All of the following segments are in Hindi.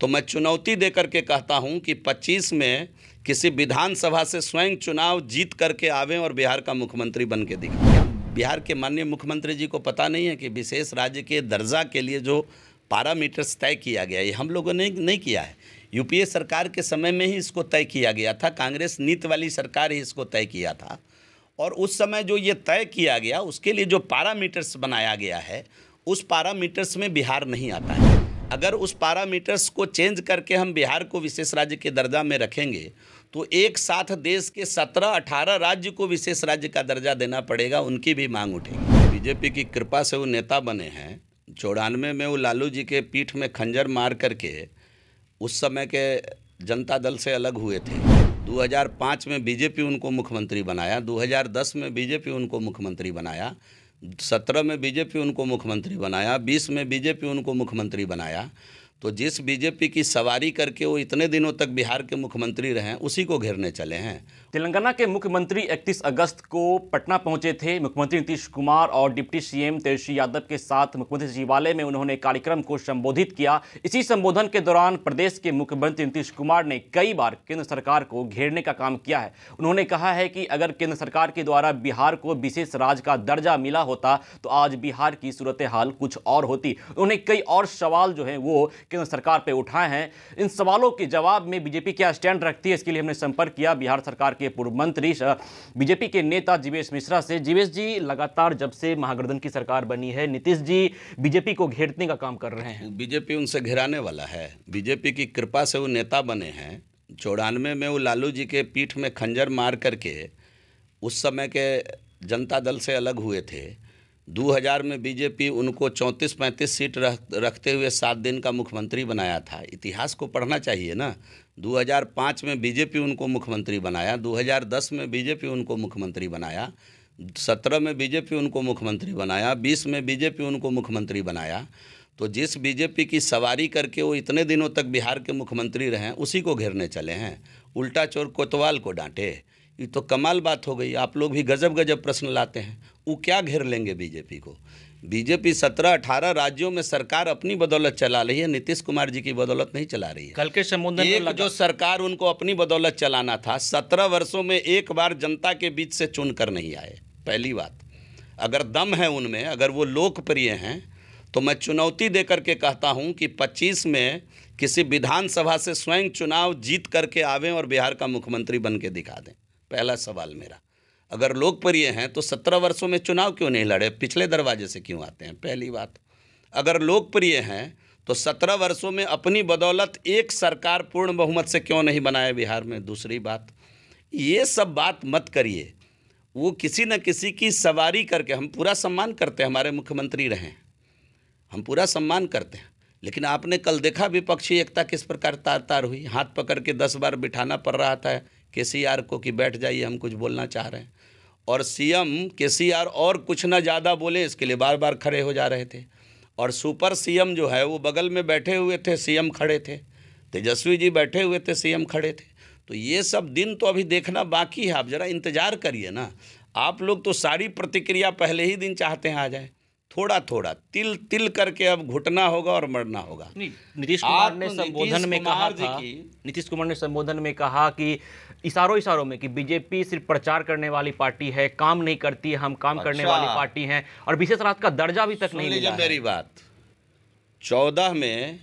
तो मैं चुनौती दे करके कहता हूं कि 25 में किसी विधानसभा से स्वयं चुनाव जीत करके आवें और बिहार का मुख्यमंत्री बन के दिखें बिहार के माननीय मुख्यमंत्री जी को पता नहीं है कि विशेष राज्य के दर्जा के लिए जो पैरामीटर्स तय किया गया ये हम लोगों ने नहीं किया है यूपीए सरकार के समय में ही इसको तय किया गया था कांग्रेस नीति वाली सरकार ही इसको तय किया था और उस समय जो ये तय किया गया उसके लिए जो पैरामीटर्स बनाया गया है उस पैरामीटर्स में बिहार नहीं आता है अगर उस पैरामीटर्स को चेंज करके हम बिहार को विशेष राज्य के दर्जा में रखेंगे तो एक साथ देश के सत्रह अठारह राज्य को विशेष राज्य का दर्जा देना पड़ेगा उनकी भी मांग उठेगी बीजेपी की कृपा से वो नेता बने हैं चौरानवे में वो लालू जी के पीठ में खंजर मार करके उस समय के जनता दल से अलग हुए थे 2005 में बीजेपी उनको मुख्यमंत्री बनाया 2010 में बीजेपी उनको मुख्यमंत्री बनाया सत्रह में बीजेपी उनको मुख्यमंत्री बनाया बीस में बीजेपी उनको मुख्यमंत्री बनाया तो जिस बीजेपी की सवारी करके वो इतने दिनों तक बिहार के मुख्यमंत्री रहे उसी को घेरने चले हैं तेलंगाना के मुख्यमंत्री 31 अगस्त को पटना पहुंचे थे मुख्यमंत्री नीतीश कुमार और डिप्टी सीएम तेजस्वी यादव के साथ मुख्यमंत्री सचिवालय में उन्होंने कार्यक्रम को संबोधित किया इसी संबोधन के दौरान प्रदेश के मुख्यमंत्री नीतीश कुमार ने कई बार केंद्र सरकार को घेरने का काम किया है उन्होंने कहा है कि अगर केंद्र सरकार के द्वारा बिहार को विशेष राज्य का दर्जा मिला होता तो आज बिहार की सूरत हाल कुछ और होती उन्होंने कई और सवाल जो है वो केंद्र सरकार पे उठाए हैं इन सवालों के जवाब में बीजेपी क्या स्टैंड रखती है इसके लिए हमने संपर्क किया बिहार सरकार के पूर्व मंत्री बीजेपी के नेता जीवेश मिश्रा से जीवेश जी लगातार जब से महागठबंधन की सरकार बनी है नीतीश जी बीजेपी को घेरने का काम कर रहे हैं बीजेपी उनसे घेराने वाला है बीजेपी की कृपा से वो नेता बने हैं चौरानवे में वो लालू जी के पीठ में खंजर मार करके उस समय के जनता दल से अलग हुए थे 2000 में बीजेपी उनको 34-35 सीट रख, रखते हुए सात दिन का मुख्यमंत्री बनाया था इतिहास को पढ़ना चाहिए ना 2005 में बीजेपी उनको मुख्यमंत्री बनाया 2010 में बीजेपी उनको मुख्यमंत्री बनाया 17 में बीजेपी उनको मुख्यमंत्री बनाया 20 में बीजेपी उनको मुख्यमंत्री बनाया तो जिस बीजेपी की सवारी करके वो इतने दिनों तक बिहार के मुख्यमंत्री रहे उसी को घेरने चले हैं उल्टा चोर कोतवाल को डांटे ये तो कमाल बात हो गई आप लोग भी गजब गजब प्रश्न लाते हैं वो क्या घेर लेंगे बीजेपी को बीजेपी सत्रह अठारह राज्यों में सरकार अपनी बदौलत चला रही है नीतीश कुमार जी की बदौलत नहीं चला रही है कल के संबोधन एक जो सरकार उनको अपनी बदौलत चलाना था सत्रह वर्षों में एक बार जनता के बीच से चुन कर नहीं आए पहली बात अगर दम है उनमें अगर वो लोकप्रिय हैं तो मैं चुनौती दे करके कहता हूँ कि पच्चीस में किसी विधानसभा से स्वयं चुनाव जीत करके आवें और बिहार का मुख्यमंत्री बन के दिखा दें पहला सवाल मेरा अगर लोकप्रिय हैं तो सत्रह वर्षों में चुनाव क्यों नहीं लड़े पिछले दरवाजे से क्यों आते हैं पहली बात अगर लोकप्रिय हैं तो सत्रह वर्षों में अपनी बदौलत एक सरकार पूर्ण बहुमत से क्यों नहीं बनाया बिहार में दूसरी बात ये सब बात मत करिए वो किसी न किसी की सवारी करके हम पूरा सम्मान करते हैं हमारे मुख्यमंत्री रहे हम पूरा सम्मान करते हैं लेकिन आपने कल देखा विपक्षी एकता किस प्रकार तार तार हुई हाथ पकड़ के दस बार बिठाना पड़ रहा था के सी आर को कि बैठ जाइए हम कुछ बोलना चाह रहे हैं और सीएम के सी आर और कुछ ना ज़्यादा बोले इसके लिए बार बार खड़े हो जा रहे थे और सुपर सीएम जो है वो बगल में बैठे हुए थे सीएम खड़े थे तेजस्वी जी बैठे हुए थे सीएम खड़े थे तो ये सब दिन तो अभी देखना बाकी है आप ज़रा इंतज़ार करिए ना आप लोग तो सारी प्रतिक्रिया पहले ही दिन चाहते हैं आ जाए थोड़ा थोड़ा तिल तिल करके अब घुटना होगा और मरना होगा नीतीश कुमार ने संबोधन में कहा था नीतीश कुमार ने संबोधन में कहा कि इशारों इशारों में कि बीजेपी सिर्फ प्रचार करने वाली पार्टी है काम नहीं करती हम काम अच्छा। करने वाली पार्टी हैं और विशेष राज का दर्जा भी तक नहीं मिला मेरी बात चौदह में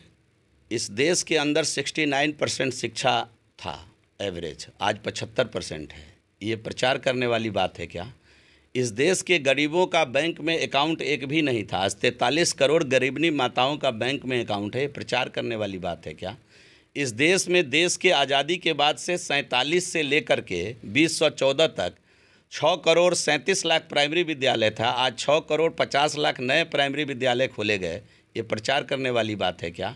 इस देश के अंदर सिक्सटी नाइन परसेंट शिक्षा था एवरेज आज पचहत्तर परसेंट है ये प्रचार करने वाली बात है क्या इस देश के गरीबों का बैंक में अकाउंट एक भी नहीं था आज तैंतालीस करोड़ गरीबनी माताओं का बैंक में अकाउंट है प्रचार करने वाली बात है क्या इस देश में देश के आज़ादी के बाद से सैंतालीस से लेकर के बीस सौ चौदह तक छः करोड़ सैंतीस लाख प्राइमरी विद्यालय था आज छः करोड़ पचास लाख नए प्राइमरी विद्यालय खोले गए ये प्रचार करने वाली बात है क्या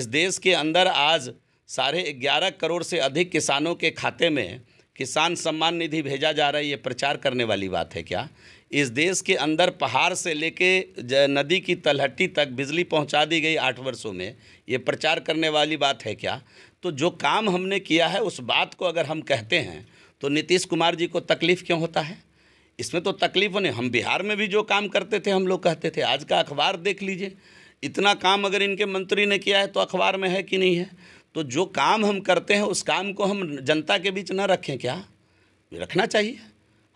इस देश के अंदर आज साढ़े ग्यारह करोड़ से अधिक किसानों के खाते में किसान सम्मान निधि भेजा जा रहा है ये प्रचार करने वाली बात है क्या इस देश के अंदर पहाड़ से लेके नदी की तलहटी तक बिजली पहुंचा दी गई आठ वर्षों में ये प्रचार करने वाली बात है क्या तो जो काम हमने किया है उस बात को अगर हम कहते हैं तो नीतीश कुमार जी को तकलीफ़ क्यों होता है इसमें तो तकलीफ नहीं हम बिहार में भी जो काम करते थे हम लोग कहते थे आज का अखबार देख लीजिए इतना काम अगर इनके मंत्री ने किया है तो अखबार में है कि नहीं है तो जो काम हम करते हैं उस काम को हम जनता के बीच ना रखें क्या रखना चाहिए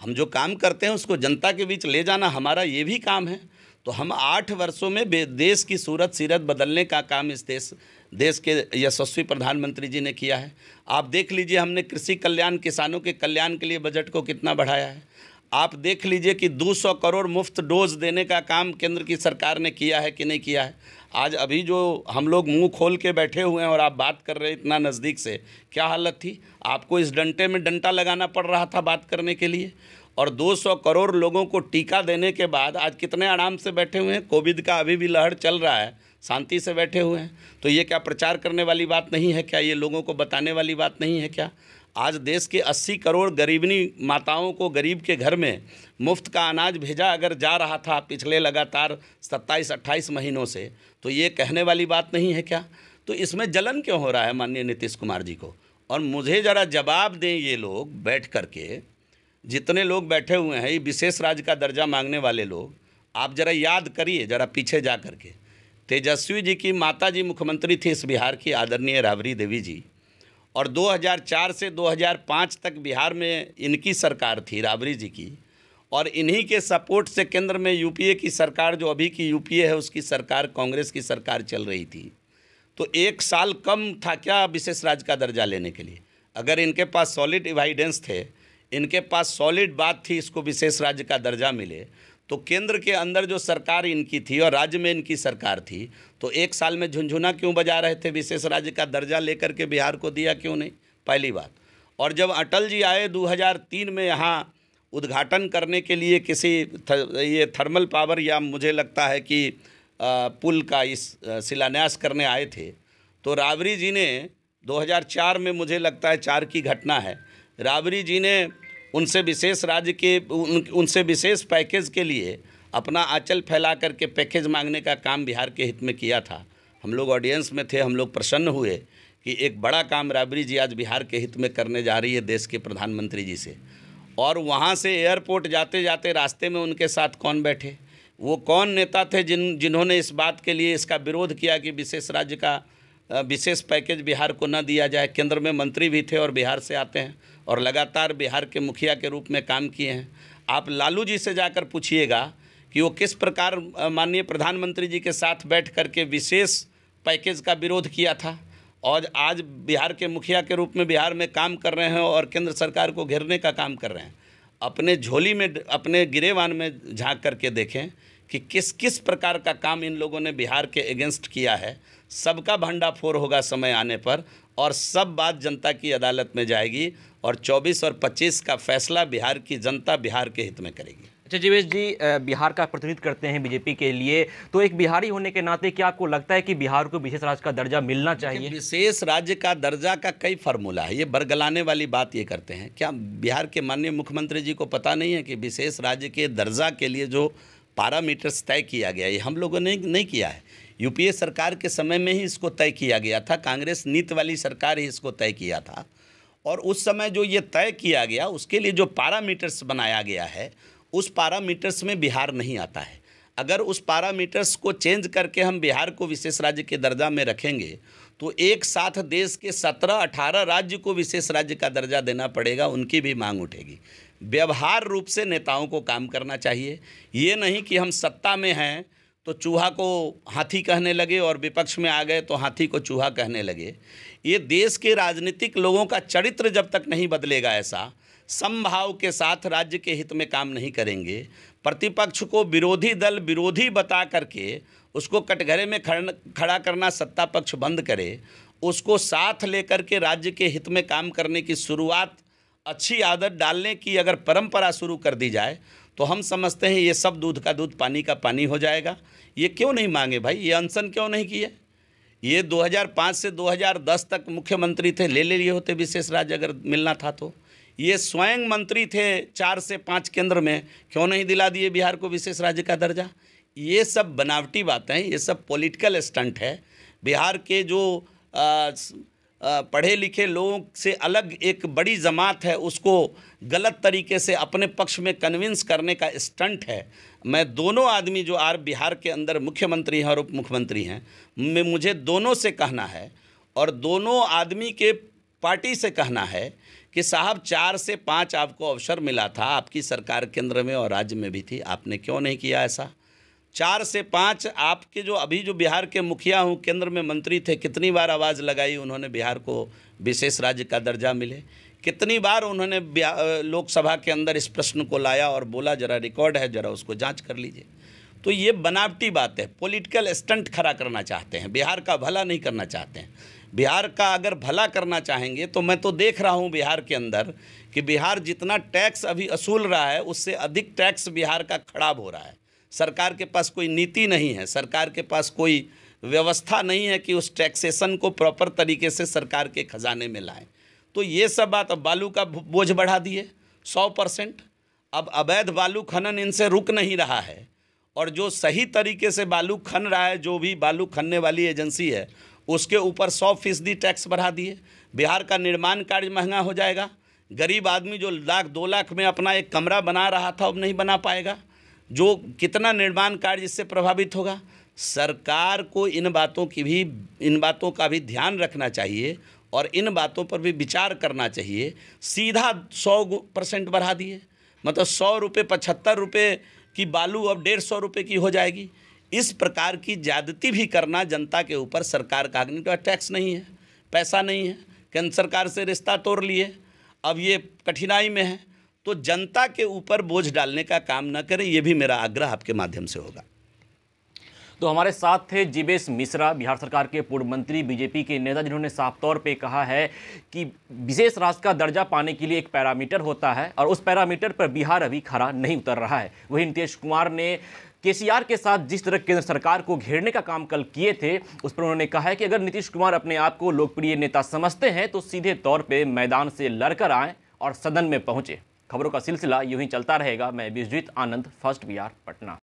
हम जो काम करते हैं उसको जनता के बीच ले जाना हमारा ये भी काम है तो हम आठ वर्षों में देश की सूरत सीरत बदलने का काम इस देश देश के यशस्वी प्रधानमंत्री जी ने किया है आप देख लीजिए हमने कृषि कल्याण किसानों के कल्याण के लिए बजट को कितना बढ़ाया है आप देख लीजिए कि 200 करोड़ मुफ्त डोज देने का काम केंद्र की सरकार ने किया है कि नहीं किया है आज अभी जो हम लोग मुंह खोल के बैठे हुए हैं और आप बात कर रहे हैं इतना नज़दीक से क्या हालत थी आपको इस डंटे में डंटा लगाना पड़ रहा था बात करने के लिए और 200 करोड़ लोगों को टीका देने के बाद आज कितने आराम से बैठे हुए हैं कोविड का अभी भी लहर चल रहा है शांति से बैठे हुए हैं तो ये क्या प्रचार करने वाली बात नहीं है क्या ये लोगों को बताने वाली बात नहीं है क्या आज देश के 80 करोड़ गरीबनी माताओं को गरीब के घर में मुफ्त का अनाज भेजा अगर जा रहा था पिछले लगातार 27-28 महीनों से तो ये कहने वाली बात नहीं है क्या तो इसमें जलन क्यों हो रहा है माननीय नीतीश कुमार जी को और मुझे ज़रा जवाब दें ये लोग बैठ कर के जितने लोग बैठे हुए हैं ये विशेष राज्य का दर्जा मांगने वाले लोग आप ज़रा याद करिए ज़रा पीछे जा कर के तेजस्वी जी की माता जी मुख्यमंत्री थी इस बिहार की आदरणीय राबरी देवी जी और 2004 से 2005 तक बिहार में इनकी सरकार थी राबरी जी की और इन्हीं के सपोर्ट से केंद्र में यूपीए की सरकार जो अभी की यूपीए है उसकी सरकार कांग्रेस की सरकार चल रही थी तो एक साल कम था क्या विशेष राज्य का दर्जा लेने के लिए अगर इनके पास सॉलिड एविडेंस थे इनके पास सॉलिड बात थी इसको विशेष राज्य का दर्जा मिले तो केंद्र के अंदर जो सरकार इनकी थी और राज्य में इनकी सरकार थी तो एक साल में झुंझुना क्यों बजा रहे थे विशेष राज्य का दर्जा लेकर के बिहार को दिया क्यों नहीं पहली बात और जब अटल जी आए 2003 में यहाँ उद्घाटन करने के लिए किसी थ, ये थर्मल पावर या मुझे लगता है कि पुल का इस शिलान्यास करने आए थे तो राबरी जी ने दो में मुझे लगता है चार की घटना है राबरी जी ने उनसे विशेष राज्य के उन, उनसे विशेष पैकेज के लिए अपना आंचल फैला करके पैकेज मांगने का काम बिहार के हित में किया था हम लोग ऑडियंस में थे हम लोग प्रसन्न हुए कि एक बड़ा काम राबरी जी आज बिहार के हित में करने जा रही है देश के प्रधानमंत्री जी से और वहाँ से एयरपोर्ट जाते जाते रास्ते में उनके साथ कौन बैठे वो कौन नेता थे जिन जिन्होंने इस बात के लिए इसका विरोध किया कि विशेष राज्य का विशेष पैकेज बिहार को न दिया जाए केंद्र में मंत्री भी थे और बिहार से आते हैं और लगातार बिहार के मुखिया के रूप में काम किए हैं आप लालू जी से जाकर पूछिएगा कि वो किस प्रकार माननीय प्रधानमंत्री जी के साथ बैठ करके विशेष पैकेज का विरोध किया था और आज बिहार के मुखिया के रूप में बिहार में काम कर रहे हैं और केंद्र सरकार को घेरने का काम कर रहे हैं अपने झोली में अपने गिरेवान में झांक करके देखें कि किस किस प्रकार का काम इन लोगों ने बिहार के अगेंस्ट किया है सबका भंडाफोर होगा समय आने पर और सब बात जनता की अदालत में जाएगी और 24 और 25 का फैसला बिहार की जनता बिहार के हित में करेगी अच्छा जीवेश जी बिहार का प्रतिनिधित्व करते हैं बीजेपी के लिए तो एक बिहारी होने के नाते क्या आपको लगता है कि बिहार को विशेष राज्य का दर्जा मिलना चाहिए विशेष राज्य का दर्जा का कई फार्मूला है ये बरगलाने वाली बात ये करते हैं क्या बिहार के माननीय मुख्यमंत्री जी को पता नहीं है कि विशेष राज्य के दर्जा के लिए जो पैरामीटर्स तय किया गया ये हम लोगों ने नहीं किया है यूपीए सरकार के समय में ही इसको तय किया गया था कांग्रेस नीति वाली सरकार ही इसको तय किया था और उस समय जो ये तय किया गया उसके लिए जो पैरामीटर्स बनाया गया है उस पैरामीटर्स में बिहार नहीं आता है अगर उस पैरामीटर्स को चेंज करके हम बिहार को विशेष राज्य के दर्जा में रखेंगे तो एक साथ देश के सत्रह अठारह राज्य को विशेष राज्य का दर्जा देना पड़ेगा उनकी भी मांग उठेगी व्यवहार रूप से नेताओं को काम करना चाहिए ये नहीं कि हम सत्ता में हैं तो चूहा को हाथी कहने लगे और विपक्ष में आ गए तो हाथी को चूहा कहने लगे ये देश के राजनीतिक लोगों का चरित्र जब तक नहीं बदलेगा ऐसा समभाव के साथ राज्य के हित में काम नहीं करेंगे प्रतिपक्ष को विरोधी दल विरोधी बता करके उसको कटघरे में खड़ा करना सत्ता पक्ष बंद करे उसको साथ लेकर के राज्य के हित में काम करने की शुरुआत अच्छी आदत डालने की अगर परंपरा शुरू कर दी जाए तो हम समझते हैं ये सब दूध का दूध पानी का पानी हो जाएगा ये क्यों नहीं मांगे भाई ये अनशन क्यों नहीं किए ये 2005 से 2010 तक मुख्यमंत्री थे ले ले लिए होते विशेष राज्य अगर मिलना था तो ये स्वयं मंत्री थे चार से पाँच केंद्र में क्यों नहीं दिला दिए बिहार को विशेष राज्य का दर्जा ये सब बनावटी बातें ये सब पॉलिटिकल स्टंट है बिहार के जो पढ़े लिखे लोगों से अलग एक बड़ी जमात है उसको गलत तरीके से अपने पक्ष में कन्विंस करने का स्टंट है मैं दोनों आदमी जो आर बिहार के अंदर मुख्यमंत्री हैं और उप मुख्यमंत्री हैं मैं मुझे दोनों से कहना है और दोनों आदमी के पार्टी से कहना है कि साहब चार से पाँच आपको अवसर मिला था आपकी सरकार केंद्र में और राज्य में भी थी आपने क्यों नहीं किया ऐसा चार से पाँच आपके जो अभी जो बिहार के मुखिया हूँ केंद्र में मंत्री थे कितनी बार आवाज़ लगाई उन्होंने बिहार को विशेष राज्य का दर्जा मिले कितनी बार उन्होंने लोकसभा के अंदर इस प्रश्न को लाया और बोला जरा रिकॉर्ड है जरा उसको जांच कर लीजिए तो ये बनावटी बात है पॉलिटिकल स्टंट खड़ा करना चाहते हैं बिहार का भला नहीं करना चाहते हैं बिहार का अगर भला करना चाहेंगे तो मैं तो देख रहा हूँ बिहार के अंदर कि बिहार जितना टैक्स अभी असूल रहा है उससे अधिक टैक्स बिहार का खराब हो रहा है सरकार के पास कोई नीति नहीं है सरकार के पास कोई व्यवस्था नहीं है कि उस टैक्सेशन को प्रॉपर तरीके से सरकार के खजाने में लाएं तो ये सब बात अब बालू का बोझ बढ़ा दिए सौ परसेंट अब अवैध बालू खनन इनसे रुक नहीं रहा है और जो सही तरीके से बालू खन रहा है जो भी बालू खनने वाली एजेंसी है उसके ऊपर सौ फीसदी टैक्स बढ़ा दिए बिहार का निर्माण कार्य महंगा हो जाएगा गरीब आदमी जो लाख दो लाख में अपना एक कमरा बना रहा था अब नहीं बना पाएगा जो कितना निर्माण कार्य इससे प्रभावित होगा सरकार को इन बातों की भी इन बातों का भी ध्यान रखना चाहिए और इन बातों पर भी विचार करना चाहिए सीधा सौ परसेंट बढ़ा दिए मतलब सौ रुपये पचहत्तर रुपये की बालू अब डेढ़ सौ रुपये की हो जाएगी इस प्रकार की ज्यादती भी करना जनता के ऊपर सरकार का आग्नि का टैक्स नहीं है पैसा नहीं है केंद्र सरकार से रिश्ता तोड़ लिए अब ये कठिनाई में है तो जनता के ऊपर बोझ डालने का काम न करें यह भी मेरा आग्रह आपके माध्यम से होगा तो हमारे साथ थे जीवेश मिश्रा बिहार सरकार के पूर्व मंत्री बीजेपी के नेता जिन्होंने साफ तौर पे कहा है कि विशेष राष्ट्र का दर्जा पाने के लिए एक पैरामीटर होता है और उस पैरामीटर पर बिहार अभी खड़ा नहीं उतर रहा है वहीं नीतीश कुमार ने केसीआर के साथ जिस तरह केंद्र सरकार को घेरने का काम कल किए थे उस पर उन्होंने कहा है कि अगर नीतीश कुमार अपने आप को लोकप्रिय नेता समझते हैं तो सीधे तौर पर मैदान से लड़कर आएँ और सदन में पहुँचें खबरों का सिलसिला यूं ही चलता रहेगा मैं विश्वजीत आनंद फर्स्ट बिहार पटना